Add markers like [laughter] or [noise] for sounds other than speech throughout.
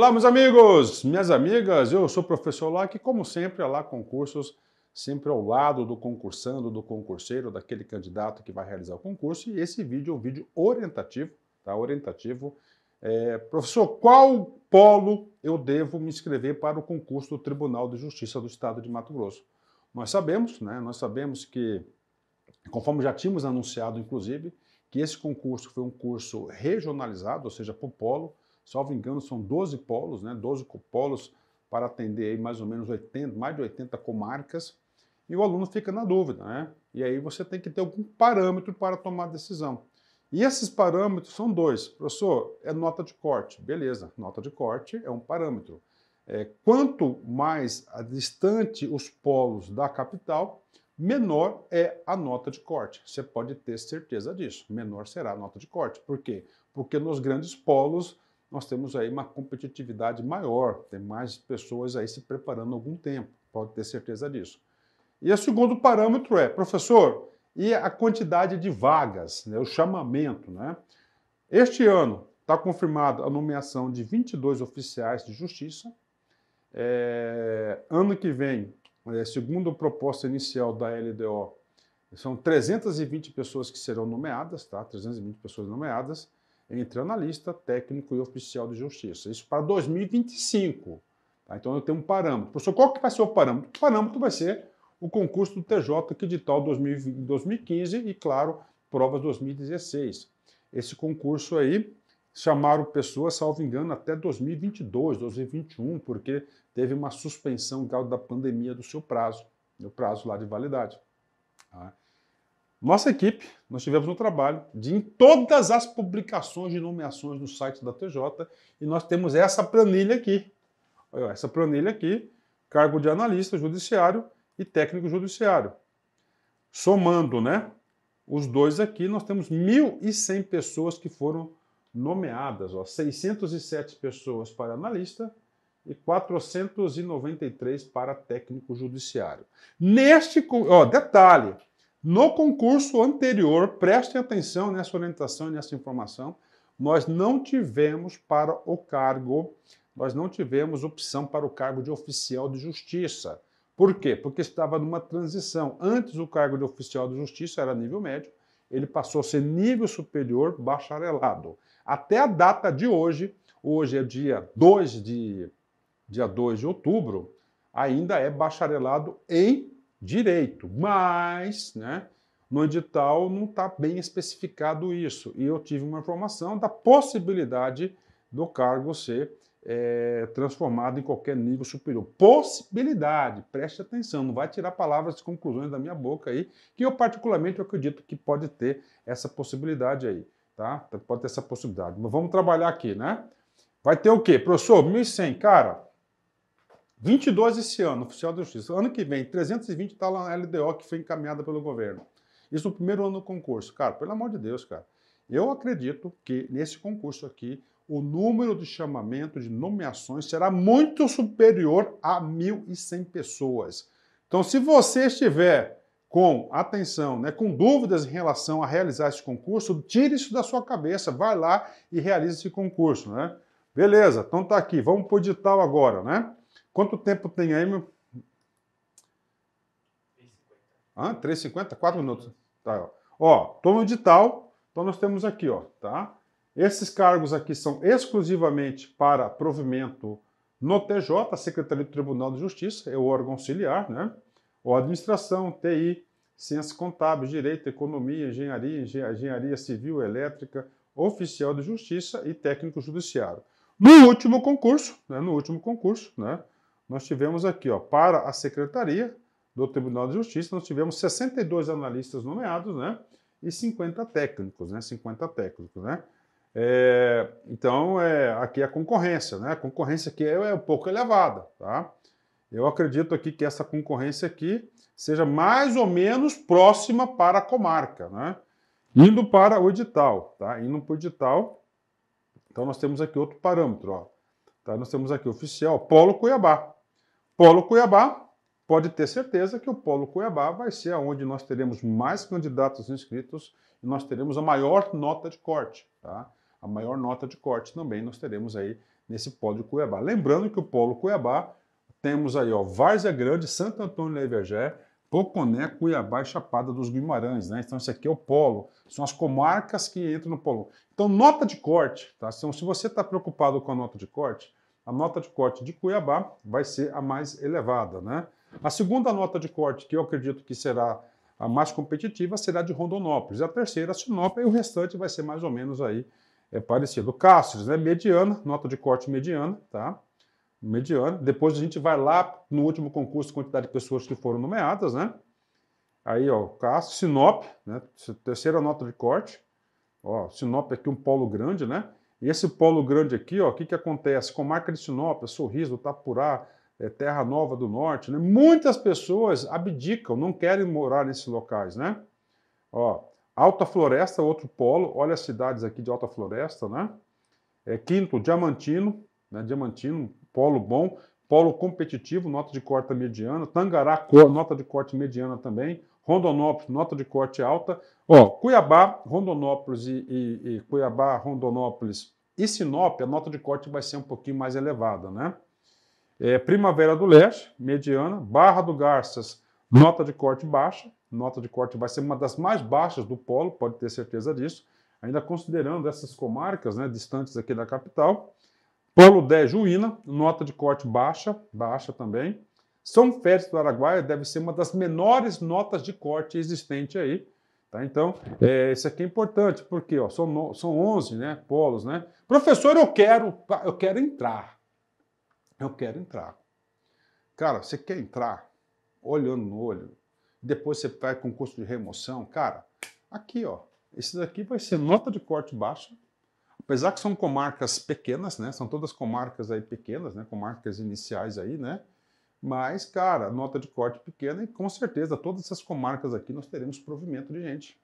Olá, meus amigos, minhas amigas, eu sou o professor Lac que como sempre, a é Lá Concursos, sempre ao lado do concursando, do concurseiro, daquele candidato que vai realizar o concurso. E esse vídeo é um vídeo orientativo, tá? Orientativo. É, professor, qual polo eu devo me inscrever para o concurso do Tribunal de Justiça do Estado de Mato Grosso? Nós sabemos, né? Nós sabemos que, conforme já tínhamos anunciado, inclusive, que esse concurso foi um curso regionalizado, ou seja, por polo, Salvo engano, são 12 polos, né? 12 polos para atender aí mais ou menos 80, mais de 80 comarcas. E o aluno fica na dúvida, né? E aí você tem que ter algum parâmetro para tomar decisão. E esses parâmetros são dois. Professor, é nota de corte. Beleza, nota de corte é um parâmetro. É, quanto mais distante os polos da capital, menor é a nota de corte. Você pode ter certeza disso. Menor será a nota de corte. Por quê? Porque nos grandes polos nós temos aí uma competitividade maior, tem mais pessoas aí se preparando algum tempo, pode ter certeza disso. E o segundo parâmetro é, professor, e a quantidade de vagas, né, o chamamento. Né? Este ano está confirmada a nomeação de 22 oficiais de justiça. É, ano que vem, é, segundo a proposta inicial da LDO, são 320 pessoas que serão nomeadas, tá? 320 pessoas nomeadas entre analista, técnico e oficial de justiça. Isso para 2025. Tá? Então eu tenho um parâmetro. Professor, qual que vai ser o parâmetro? O parâmetro vai ser o concurso do TJ que edital 2015 e, claro, provas 2016. Esse concurso aí chamaram pessoas, salvo engano, até 2022, 2021, porque teve uma suspensão causa da pandemia do seu prazo, do prazo lá de validade. Tá? Nossa equipe, nós tivemos um trabalho de em todas as publicações de nomeações no site da TJ e nós temos essa planilha aqui. Essa planilha aqui, cargo de analista judiciário e técnico judiciário. Somando, né, os dois aqui, nós temos 1.100 pessoas que foram nomeadas, ó, 607 pessoas para analista e 493 para técnico judiciário. Neste, ó, detalhe, no concurso anterior, prestem atenção nessa orientação e nessa informação, nós não tivemos para o cargo, nós não tivemos opção para o cargo de oficial de justiça. Por quê? Porque estava numa transição. Antes o cargo de oficial de justiça era nível médio, ele passou a ser nível superior bacharelado. Até a data de hoje, hoje é dia 2 de, dia 2 de outubro, ainda é bacharelado em direito, mas né, no edital não está bem especificado isso. E eu tive uma informação da possibilidade do cargo ser é, transformado em qualquer nível superior. Possibilidade, preste atenção, não vai tirar palavras e conclusões da minha boca aí, que eu particularmente acredito que pode ter essa possibilidade aí, tá? Pode ter essa possibilidade. Mas vamos trabalhar aqui, né? Vai ter o quê? Professor, 1.100, cara, 22 esse ano, oficial da Justiça. Ano que vem, 320 está lá na LDO que foi encaminhada pelo governo. Isso no primeiro ano do concurso. Cara, pelo amor de Deus, cara. Eu acredito que nesse concurso aqui, o número de chamamento de nomeações será muito superior a 1.100 pessoas. Então, se você estiver com atenção, né, com dúvidas em relação a realizar esse concurso, tire isso da sua cabeça, vai lá e realize esse concurso, né? Beleza, então tá aqui, vamos pro edital agora, né? Quanto tempo tem aí, meu? 3,50. Ah, 3,50? 4 minutos. Tá, ó. Ó, tô no edital, então nós temos aqui, ó, tá? Esses cargos aqui são exclusivamente para provimento no TJ, Secretaria do Tribunal de Justiça, é o órgão auxiliar, né? Ou administração, TI, ciências contábeis, direito, economia, engenharia, engenharia civil, elétrica, oficial de justiça e técnico judiciário. No último concurso, né, no último concurso, né, nós tivemos aqui, ó, para a secretaria do Tribunal de Justiça, nós tivemos 62 analistas nomeados, né? E 50 técnicos, né? 50 técnicos, né? É, então, é, aqui é a concorrência, né? A concorrência aqui é, é um pouco elevada, tá? Eu acredito aqui que essa concorrência aqui seja mais ou menos próxima para a comarca, né? Indo para o edital, tá? Indo para o edital. Então, nós temos aqui outro parâmetro, ó. Tá? Nós temos aqui oficial, Polo Cuiabá, Polo Cuiabá, pode ter certeza que o Polo Cuiabá vai ser onde nós teremos mais candidatos inscritos e nós teremos a maior nota de corte, tá? A maior nota de corte também nós teremos aí nesse Polo de Cuiabá. Lembrando que o Polo Cuiabá temos aí, ó, Várzea Grande, Santo Antônio Levergé, Poconé, Cuiabá e Chapada dos Guimarães, né? Então esse aqui é o polo, são as comarcas que entram no polo. Então nota de corte, tá? Então se você está preocupado com a nota de corte, a nota de corte de Cuiabá vai ser a mais elevada. Né? A segunda nota de corte, que eu acredito que será a mais competitiva, será de Rondonópolis. A terceira, a Sinop, e o restante vai ser mais ou menos aí é, parecido. Cáceres, né? mediana, nota de corte mediana, tá? Mediana. Depois a gente vai lá no último concurso, quantidade de pessoas que foram nomeadas, né? Aí, ó, Cáceres, Sinop, né? Terceira nota de corte. Ó, Sinop aqui um polo grande, né? Esse polo grande aqui, o que, que acontece? Marca de Sinop, é Sorriso, Tapurá, é, Terra Nova do Norte, né? muitas pessoas abdicam, não querem morar nesses locais. Né? Ó, Alta Floresta, outro polo, olha as cidades aqui de Alta Floresta. Né? É, quinto, Diamantino, né? Diamantino, polo bom, polo competitivo, nota de corte mediana, Tangará, nota de corte mediana também, Rondonópolis, nota de corte alta. Ó, Cuiabá, Rondonópolis e, e, e Cuiabá, Rondonópolis e Sinop, a nota de corte vai ser um pouquinho mais elevada, né? É, Primavera do Leste, mediana. Barra do Garças, nota de corte baixa. Nota de corte vai ser uma das mais baixas do polo, pode ter certeza disso. Ainda considerando essas comarcas, né, distantes aqui da capital. Polo 10, Juína, nota de corte baixa, baixa também. São Félix do Araguaia deve ser uma das menores notas de corte existente aí. Tá? Então, é, isso aqui é importante, porque ó, são, no, são 11 né, polos. Né? Professor, eu quero, eu quero entrar. Eu quero entrar. Cara, você quer entrar olhando no olho, depois você vai com custo de remoção. Cara, aqui, ó, esse daqui vai ser nota de corte baixa, apesar que são comarcas pequenas, né? São todas comarcas aí pequenas, né? Comarcas iniciais aí, né? Mas, cara, nota de corte pequena e com certeza todas essas comarcas aqui nós teremos provimento de gente.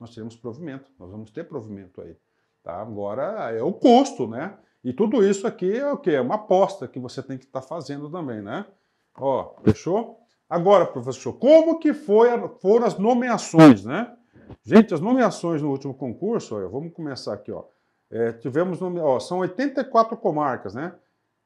Nós teremos provimento, nós vamos ter provimento aí. Tá? Agora é o custo, né? E tudo isso aqui é o quê? É uma aposta que você tem que estar tá fazendo também, né? Ó, fechou? Agora, professor, como que foi a, foram as nomeações, né? Gente, as nomeações no último concurso, ó, vamos começar aqui, ó. É, tivemos, nome, ó, são 84 comarcas, né?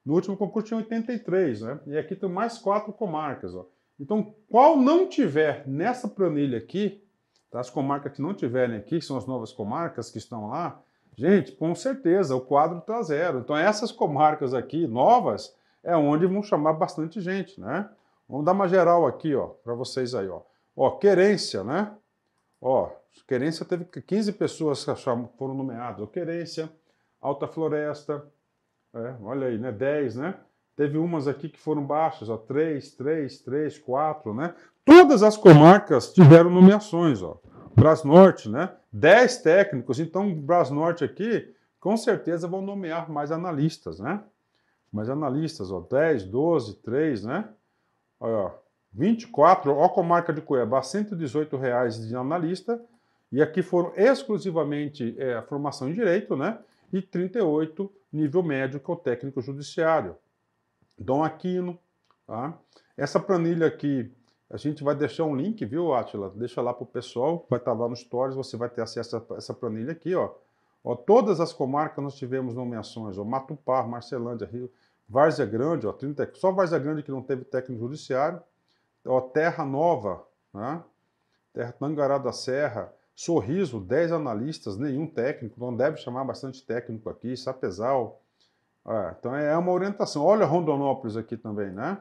No último concurso tinha 83, né? E aqui tem mais quatro comarcas, ó. Então, qual não tiver nessa planilha aqui, tá? as comarcas que não tiverem aqui, que são as novas comarcas que estão lá, gente, com certeza, o quadro está zero. Então, essas comarcas aqui, novas, é onde vão chamar bastante gente, né? Vamos dar uma geral aqui, ó, para vocês aí, ó. Ó, querência, né? Ó, querência teve 15 pessoas que foram nomeadas. Ó, querência, Alta Floresta, é, olha aí, né? 10, né? Teve umas aqui que foram baixas, ó, 3, 3, 3, 4, né? Todas as comarcas tiveram nomeações, ó. Norte, né? 10 técnicos, então Norte aqui, com certeza vão nomear mais analistas, né? Mais analistas, ó, 10, 12, 3, né? Olha, ó, 24, ó comarca de Cuiabá, R$ 118 reais de analista, e aqui foram exclusivamente é, a formação em direito, né? e 38 nível médio, que é o técnico judiciário. Dom Aquino, tá? Essa planilha aqui, a gente vai deixar um link, viu, Atila? Deixa lá para o pessoal, vai estar tá lá no Stories, você vai ter acesso a essa planilha aqui, ó. ó todas as comarcas nós tivemos nomeações, ó, Matupá, Marcelândia, Rio, Várzea Grande, ó, 30, só Várzea Grande que não teve técnico judiciário, ó, Terra Nova, né? Terra Tangará da Serra, Sorriso, 10 analistas, nenhum técnico, não deve chamar bastante técnico aqui, é Sapezal. É, então é uma orientação. Olha Rondonópolis aqui também, né?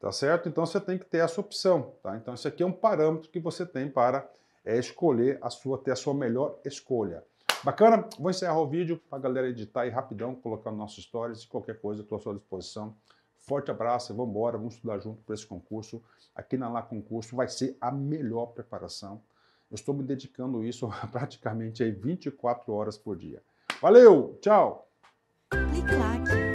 Tá certo? Então você tem que ter essa opção, tá? Então isso aqui é um parâmetro que você tem para é, escolher a sua, ter a sua melhor escolha. Bacana? Vou encerrar o vídeo para a galera editar aí rapidão, colocar no nosso stories e qualquer coisa estou à sua disposição. Forte abraço, vamos embora, vamos estudar junto para esse concurso. Aqui na Lá Concurso vai ser a melhor preparação eu estou me dedicando isso [laughs] praticamente aí 24 horas por dia. Valeu, tchau! Clique,